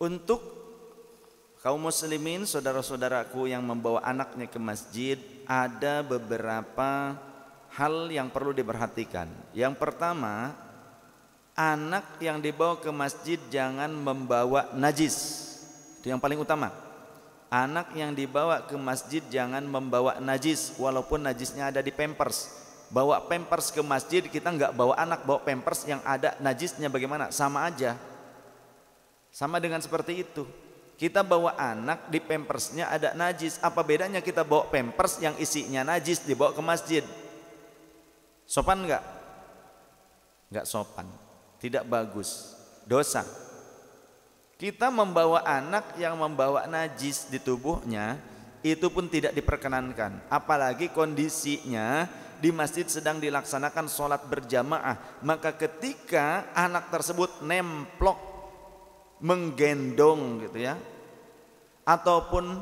Untuk kaum muslimin, saudara-saudaraku yang membawa anaknya ke masjid, ada beberapa hal yang perlu diperhatikan. Yang pertama, anak yang dibawa ke masjid jangan membawa najis. Itu yang paling utama anak yang dibawa ke masjid jangan membawa najis walaupun najisnya ada di pampers bawa pampers ke masjid kita nggak bawa anak bawa pampers yang ada najisnya bagaimana sama aja sama dengan seperti itu. Kita bawa anak di pampersnya ada najis. Apa bedanya kita bawa pampers yang isinya najis dibawa ke masjid? Sopan enggak? Enggak sopan. Tidak bagus. Dosa. Kita membawa anak yang membawa najis di tubuhnya itu pun tidak diperkenankan. Apalagi kondisinya di masjid sedang dilaksanakan sholat berjamaah. Maka ketika anak tersebut nemplok menggendong gitu ya ataupun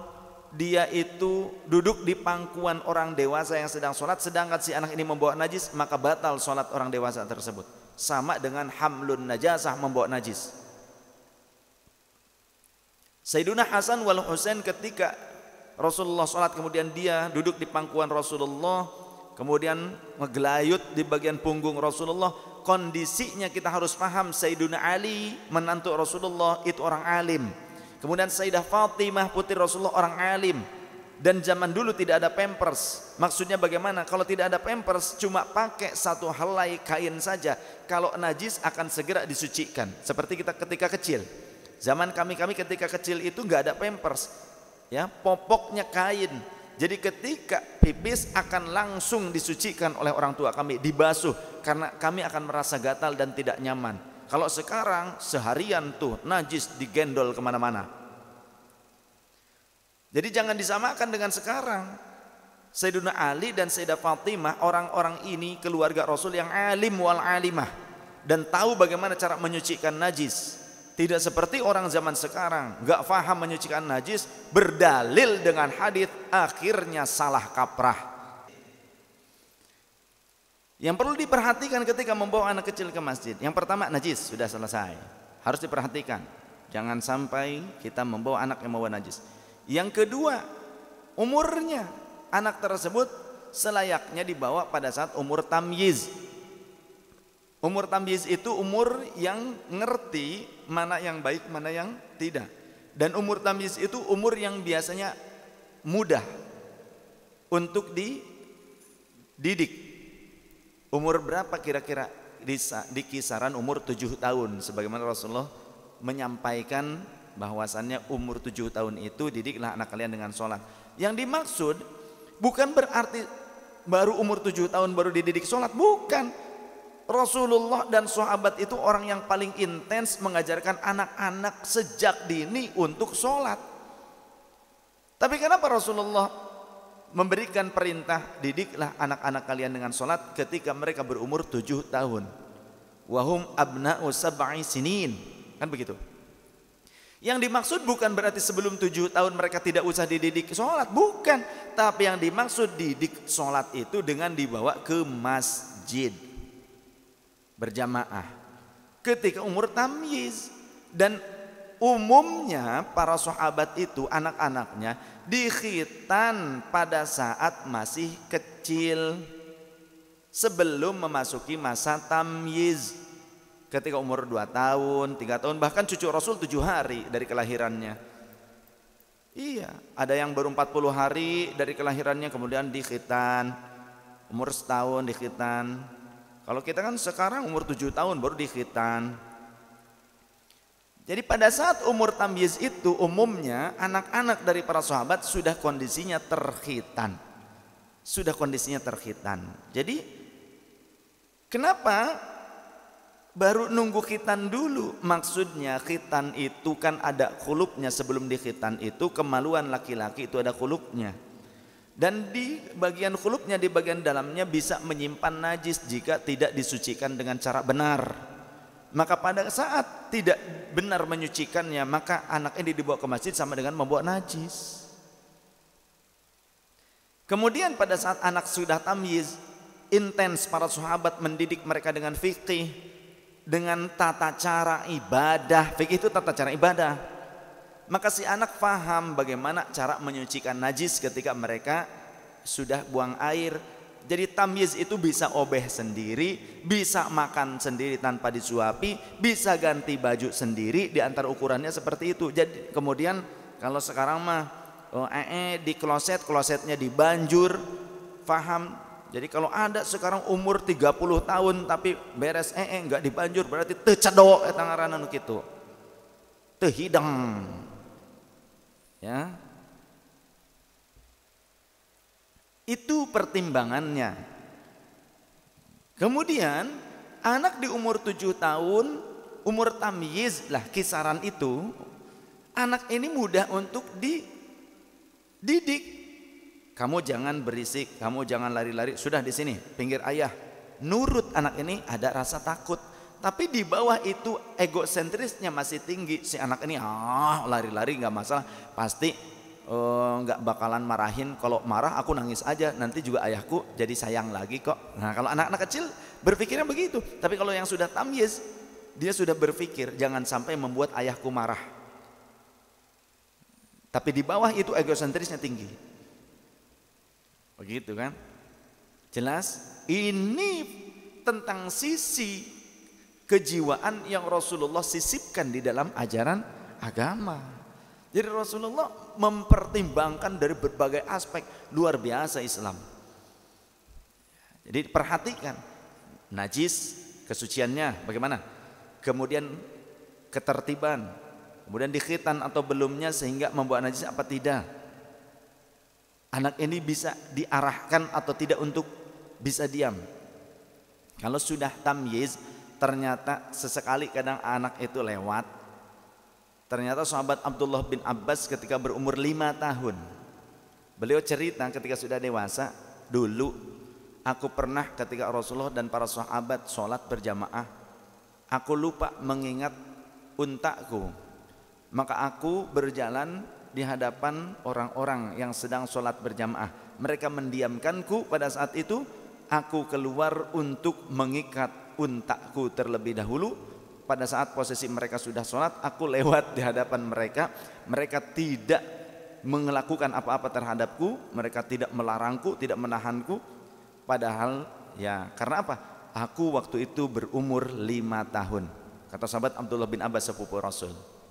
dia itu duduk di pangkuan orang dewasa yang sedang sholat sedangkan si anak ini membawa najis maka batal sholat orang dewasa tersebut sama dengan hamlun najasah membawa najis Sayyiduna Hasan wal Husain ketika Rasulullah sholat kemudian dia duduk di pangkuan Rasulullah kemudian ngegelayut di bagian punggung Rasulullah kondisinya kita harus paham Sayyiduna Ali menantu Rasulullah itu orang alim kemudian Sayyidah Fatimah putri Rasulullah orang alim dan zaman dulu tidak ada pampers maksudnya bagaimana kalau tidak ada pampers cuma pakai satu helai kain saja kalau najis akan segera disucikan seperti kita ketika kecil zaman kami-kami ketika kecil itu nggak ada pampers ya popoknya kain jadi ketika pipis akan langsung disucikan oleh orang tua kami, dibasuh karena kami akan merasa gatal dan tidak nyaman. Kalau sekarang seharian tuh najis digendol kemana-mana. Jadi jangan disamakan dengan sekarang. Sayyidina Ali dan Sayyidah Fatimah orang-orang ini keluarga Rasul yang alim wal alimah dan tahu bagaimana cara menyucikan najis. Tidak seperti orang zaman sekarang, nggak faham menyucikan najis, berdalil dengan hadis, akhirnya salah kaprah. Yang perlu diperhatikan ketika membawa anak kecil ke masjid, yang pertama najis sudah selesai, harus diperhatikan. Jangan sampai kita membawa anak yang membawa najis. Yang kedua, umurnya anak tersebut selayaknya dibawa pada saat umur tamyiz, Umur tamyiz itu umur yang ngerti mana yang baik, mana yang tidak. Dan umur tamyiz itu umur yang biasanya mudah untuk dididik. Umur berapa kira-kira di, di kisaran umur tujuh tahun sebagaimana Rasulullah menyampaikan bahwasannya umur tujuh tahun itu didiklah anak kalian dengan sholat. Yang dimaksud bukan berarti baru umur tujuh tahun baru dididik sholat, bukan. Rasulullah dan sahabat itu orang yang paling intens mengajarkan anak-anak sejak dini untuk sholat. Tapi kenapa Rasulullah memberikan perintah didiklah anak-anak kalian dengan sholat ketika mereka berumur tujuh tahun. Wahum abna'u sab'i sinin. Kan begitu. Yang dimaksud bukan berarti sebelum tujuh tahun mereka tidak usah dididik sholat, bukan. Tapi yang dimaksud didik sholat itu dengan dibawa ke masjid berjamaah ketika umur tamyiz dan umumnya para sahabat itu anak-anaknya dikhitan pada saat masih kecil sebelum memasuki masa tamyiz ketika umur 2 tahun, 3 tahun bahkan cucu Rasul 7 hari dari kelahirannya. Iya, ada yang baru 40 hari dari kelahirannya kemudian dikhitan. Umur setahun dikhitan, kalau kita kan sekarang umur tujuh tahun baru dikhitan. Jadi pada saat umur tamyiz itu umumnya anak-anak dari para sahabat sudah kondisinya terkhitan. Sudah kondisinya terkhitan. Jadi kenapa baru nunggu khitan dulu? Maksudnya khitan itu kan ada kulupnya sebelum dikhitan itu kemaluan laki-laki itu ada kulupnya dan di bagian kulupnya di bagian dalamnya bisa menyimpan najis jika tidak disucikan dengan cara benar maka pada saat tidak benar menyucikannya maka anak ini dibawa ke masjid sama dengan membawa najis kemudian pada saat anak sudah tamyiz intens para sahabat mendidik mereka dengan fikih dengan tata cara ibadah fikih itu tata cara ibadah maka si anak faham bagaimana cara menyucikan najis ketika mereka sudah buang air. Jadi tamyiz itu bisa obeh sendiri, bisa makan sendiri tanpa disuapi, bisa ganti baju sendiri di antar ukurannya seperti itu. Jadi kemudian kalau sekarang mah oh, eh, eh di kloset, klosetnya dibanjur, faham jadi kalau ada sekarang umur 30 tahun tapi beres ee eh, eh, nggak enggak dibanjur berarti tecedok cadok gitu. Tehidang. tehidang Ya. Itu pertimbangannya. Kemudian anak di umur tujuh tahun, umur tamyiz lah kisaran itu, anak ini mudah untuk dididik. Kamu jangan berisik, kamu jangan lari-lari, sudah di sini pinggir ayah. Nurut anak ini ada rasa takut tapi di bawah itu egosentrisnya masih tinggi. Si anak ini ah lari-lari nggak masalah, pasti eh, nggak uh, bakalan marahin. Kalau marah aku nangis aja, nanti juga ayahku jadi sayang lagi kok. Nah kalau anak-anak kecil berpikirnya begitu. Tapi kalau yang sudah tamyiz, dia sudah berpikir jangan sampai membuat ayahku marah. Tapi di bawah itu egosentrisnya tinggi. Begitu kan? Jelas? Ini tentang sisi kejiwaan yang Rasulullah sisipkan di dalam ajaran agama. Jadi Rasulullah mempertimbangkan dari berbagai aspek luar biasa Islam. Jadi perhatikan najis kesuciannya bagaimana? Kemudian ketertiban, kemudian dikhitan atau belumnya sehingga membuat najis apa tidak. Anak ini bisa diarahkan atau tidak untuk bisa diam. Kalau sudah tamyiz, ternyata sesekali kadang anak itu lewat ternyata sahabat Abdullah bin Abbas ketika berumur lima tahun beliau cerita ketika sudah dewasa dulu aku pernah ketika Rasulullah dan para sahabat sholat berjamaah aku lupa mengingat untakku, maka aku berjalan di hadapan orang-orang yang sedang sholat berjamaah mereka mendiamkanku pada saat itu aku keluar untuk mengikat untakku terlebih dahulu pada saat posisi mereka sudah sholat aku lewat di hadapan mereka mereka tidak melakukan apa-apa terhadapku mereka tidak melarangku tidak menahanku padahal ya karena apa aku waktu itu berumur lima tahun kata sahabat Abdullah bin Abbas sepupu Rasul